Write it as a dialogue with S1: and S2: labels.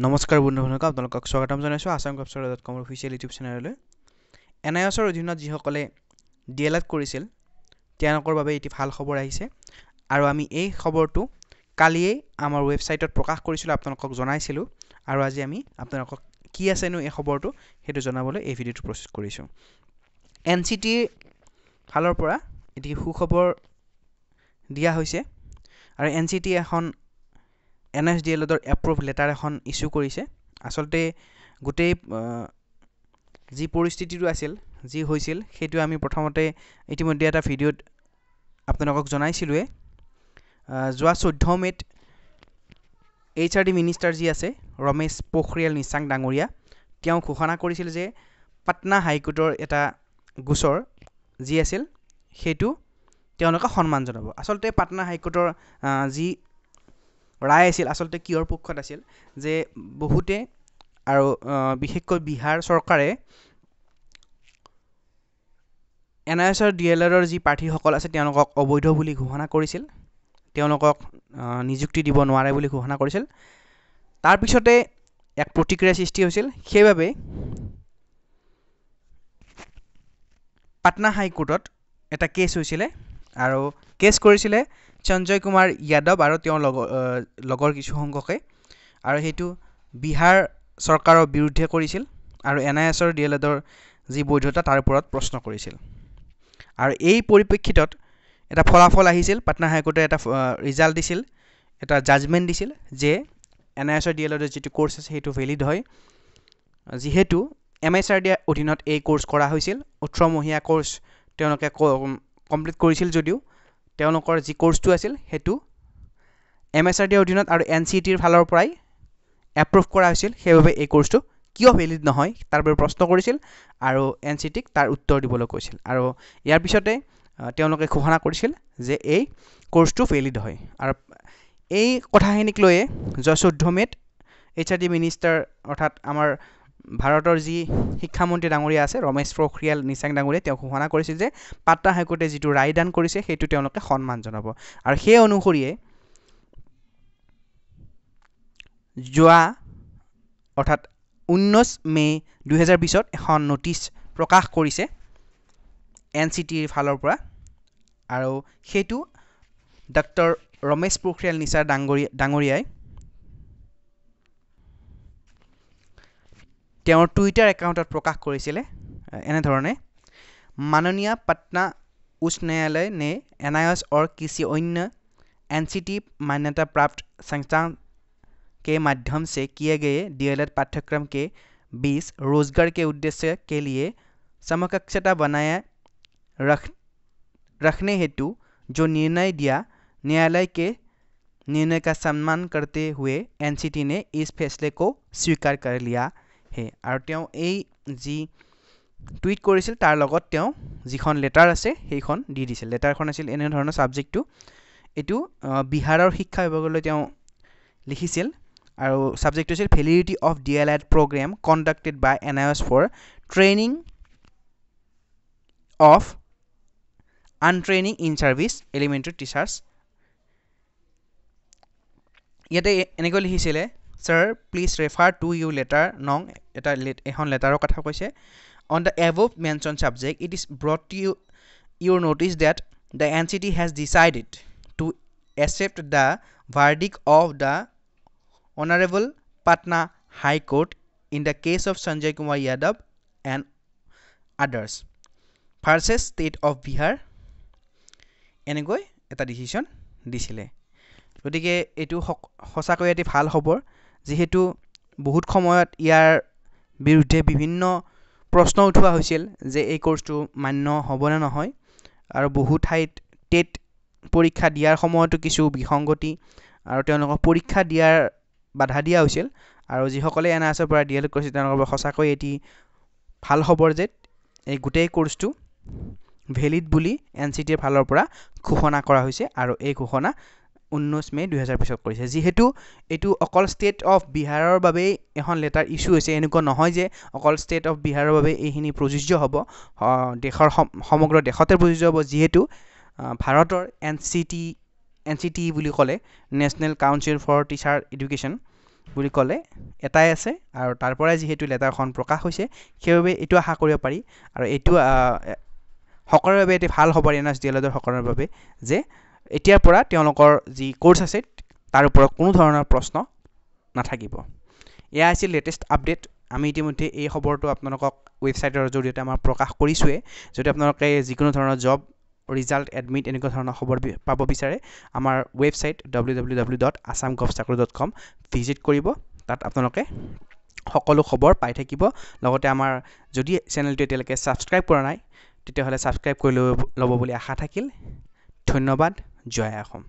S1: নমস্কাৰ বন্ধু বন্ধুসকল আপোনালোকক স্বাগতম জনাইছোঁ আছাম কপচাৰ ডট কমৰ অফিচিয়েল ইউটিউব চেনেললৈ এন আই এছৰ অধীনত যিসকলে ডি এল এড কৰিছিল তেওঁলোকৰ বাবে এটি ভাল খবৰ আহিছে আৰু আমি এই খবৰটো কালিয়েই আমাৰ ৱেবছাইটত প্ৰকাশ কৰিছিলোঁ আপোনালোকক জনাইছিলোঁ আৰু আজি আমি আপোনালোকক কি আছেনো এই খবৰটো সেইটো জনাবলৈ এই ভিডিঅ'টো প্ৰচেছ কৰিছোঁ এন চি টিৰ ফালৰ পৰা এটি সুখবৰ দিয়া হৈছে আৰু এন চি টি এখন এন এছ ডি এল এডৰ এপ্ৰুভ লেটাৰ এখন ইছ্যু কৰিছে আচলতে গোটেই যি পৰিস্থিতিটো আছিল যি হৈছিল সেইটো আমি প্ৰথমতে ইতিমধ্যে এটা ভিডিঅ'ত আপোনালোকক জনাইছিলোঁৱেই যোৱা চৈধ্য মে'ত এইচ আৰ ডি মিনিষ্টাৰ যি আছে ৰমেশ পোখৰিয়াল নিচাং ডাঙৰীয়া তেওঁ ঘোষণা কৰিছিল যে পাটনা হাইকোৰ্টৰ এটা গোচৰ যি আছিল সেইটো তেওঁলোকে সন্মান জনাব আচলতে পাটনা হাইকোৰ্টৰ যি ৰায় আছিল আচলতে কিয়ৰ পক্ষত আছিল যে বহুতে আৰু বিশেষকৈ বিহাৰ চৰকাৰে এন আই এছৰ ডি এল আৰৰ যি প্ৰাৰ্থীসকল আছে তেওঁলোকক অবৈধ বুলি ঘোষণা কৰিছিল তেওঁলোকক নিযুক্তি দিব নোৱাৰে বুলি ঘোষণা কৰিছিল তাৰপিছতে এক প্ৰতিক্ৰিয়া সৃষ্টি হৈছিল সেইবাবে পাটনা হাইকোৰ্টত এটা কেছ হৈছিলে আৰু কেছ কৰিছিলে সঞ্জয় কুমাৰ যাদৱ আৰু তেওঁৰ লগৰ লগৰ কিছুসংখ্যকে আৰু সেইটো বিহাৰ চৰকাৰৰ বিৰুদ্ধে কৰিছিল আৰু এন আই এছৰ ডি এল এডৰ যি বৈধতা তাৰ ওপৰত প্ৰশ্ন কৰিছিল আৰু এই পৰিপ্ৰেক্ষিতত এটা ফলাফল আহিছিল পাটনা হাইকোৰ্টে এটা ৰিজাল্ট দিছিল এটা জাজমেণ্ট দিছিল যে এন আই এছৰ ডি এল এডৰ যিটো কৰ্চ আছে সেইটো ভেলিড হয় যিহেতু এম এছ আৰ ডি অধীনত এই কোৰ্চ কৰা হৈছিল ওঠৰমহীয়া কোৰ্চ তেওঁলোকে কমপ্লিট কৰিছিল যদিও তেওঁলোকৰ যি কৰ্চটো আছিল সেইটো এম এছ আৰ ডিৰ অধীনত আৰু এন চি টিৰ ফালৰ পৰাই এপ্ৰুভ কৰা হৈছিল সেইবাবে এই কোৰ্চটো কিয় ভেলিড নহয় তাৰ বাবে প্ৰশ্ন কৰিছিল আৰু এন চি টিক তাৰ উত্তৰ দিবলৈ কৈছিল আৰু ইয়াৰ পিছতে তেওঁলোকে ঘোষণা কৰিছিল যে এই কোৰ্চটো ভেলিড হয় আৰু এই কথাখিনিক লৈয়ে জয়চুদ্ধমেত এইচ আৰ ডি মিনিষ্টাৰ অৰ্থাৎ আমাৰ ভাৰতৰ যি শিক্ষামন্ত্ৰী ডাঙৰীয়া আছে ৰমেশ পোখৰিয়াল নিচাং ডাঙৰীয়াই তেওঁ ঘোষণা কৰিছিল যে পাটনা হাইকোৰ্টে যিটো ৰায়দান কৰিছে সেইটো তেওঁলোকে সন্মান জনাব আৰু সেই অনুসৰিয়ে যোৱা অৰ্থাৎ ঊনৈছ মে' দুহেজাৰ বিছত এখন নটিচ প্ৰকাশ কৰিছে এন চি টিৰ ফালৰ পৰা আৰু সেইটো ডক্টৰ ৰমেশ পোখৰিয়াল নিচাৰ ডাঙৰীয়া ডাঙৰীয়াই टूटार एकाउंट प्रकाश প্ৰকাশ কৰিছিলে पटना उच्च न्यायालय ने एस और किसी अन्य एन सी टी मान्यता प्राप्त संस्थान के माध्यम से किए गए डीएलएड पाठ्यक्रम के बीच रोजगार के उद्देश्य के लिए समकक्षता बनाए रख रखने हेतु जो निर्णय दिया न्यायालय के निर्णय का सम्मान करते हुए एनसीटी ने इस फैसले को स्वीकार कर लिया সেই আৰু তেওঁ এই যি টুইট কৰিছিল তাৰ লগত তেওঁ যিখন লেটাৰ আছে সেইখন দি দিছিল লেটাৰখন আছিল এনেধৰণৰ ছাবজেক্টটো এইটো বিহাৰৰ শিক্ষা বিভাগলৈ তেওঁ লিখিছিল আৰু ছাবজেক্টটো হৈছিল validity of D L Ed programme conducted by N I S for training of untraining in service elementary teachers ইয়াতে এনেকৈ লিখিছিলে sir please refer to you letter নং এটা এখন লেটাৰৰ কথা কৈছে on the above mention subject it is brought you your notice that the N C T has decided to accept the verdict of the honourable Patna high court in the case of Sanjay Kumar Yadav and others versus state of Bihar এনেকৈ এটা decision দিছিলে গতিকে এইটো সঁচাকৈ এটি ভাল খবৰ যিহেতু বহুত সময়ত ইয়াৰ বিৰুদ্ধে বিভিন্ন প্ৰশ্ন উঠোৱা হৈছিল যে এই কৰ্চটো মান্য হ'বনে নহয় আৰু বহু ঠাইত টেট পৰীক্ষা দিয়াৰ সময়তো কিছু বিসংগতি আৰু তেওঁলোকক পৰীক্ষা দিয়াৰ বাধা দিয়া হৈছিল আৰু যিসকলে এন আৰ এছৰ পৰা ডি এল এড কৰিছিল তেওঁলোকৰ সঁচাকৈ এটি ভাল খবৰ যে এই গোটেই কৰ্চটো ভেলিড বুলি এন চি টিৰ ফালৰ পৰা ঘোষণা কৰা হৈছে আৰু এই ঘোষণা ঊনৈছ মে' দুহেজাৰ বিছত কৰিছে যিহেতু এইটো অকল ষ্টেট অফ বিহাৰৰ বাবেই এখন লেটাৰ ইছ্যু হৈছে এনেকুৱা নহয় যে অকল ষ্টেট অফ বিহাৰৰ বাবে এইখিনি প্ৰযোজ্য হ'ব দেশৰ সমগ্ৰ দেশতে প্ৰযোজ্য হ'ব যিহেতু ভাৰতৰ N C T N C T বুলি ক'লে national council for teacher education বুলি ক'লে এটাই আছে আৰু তাৰ পৰাই যিহেতু লেটাৰখন প্ৰকাশ হৈছে সেইবাবে এইটো আশা কৰিব পাৰি আৰু এইটো সকলোৰে বাবে এটি ভাল হ'ব এন এছ ডি এল এডৰ সকলোৰে বাবে যে এতিয়াৰ পৰা তেওঁলোকৰ যি কোৰ্চ আছে তাৰ ওপৰত কোনো ধৰণৰ প্ৰশ্ন নাথাকিব এয়া আছিল লেটেষ্ট আপডেট আমি ইতিমধ্যে এই খবৰটো আপোনালোকক ৱেবছাইটৰ জৰিয়তে আমাৰ প্ৰকাশ কৰিছোঁৱেই যদি আপোনালোকে যিকোনো ধৰণৰ জব ৰিজাল্ট এডমিট এনেকুৱা ধৰণৰ খবৰ পাব বিচাৰে আমাৰ website W W W dot Assam gov চাকৰি ডট কম ভিজিট কৰিব তাত আপোনালোকে সকলো খবৰ পাই থাকিব লগতে আমাৰ যদি চেনেলটো এতিয়ালৈকে ছাবস্ক্ৰাইব কৰা নাই তেতিয়াহ'লে ছাবস্ক্ৰাইব কৰি ল'ব ল'ব বুলি আশা থাকিল ধন্যবাদ جای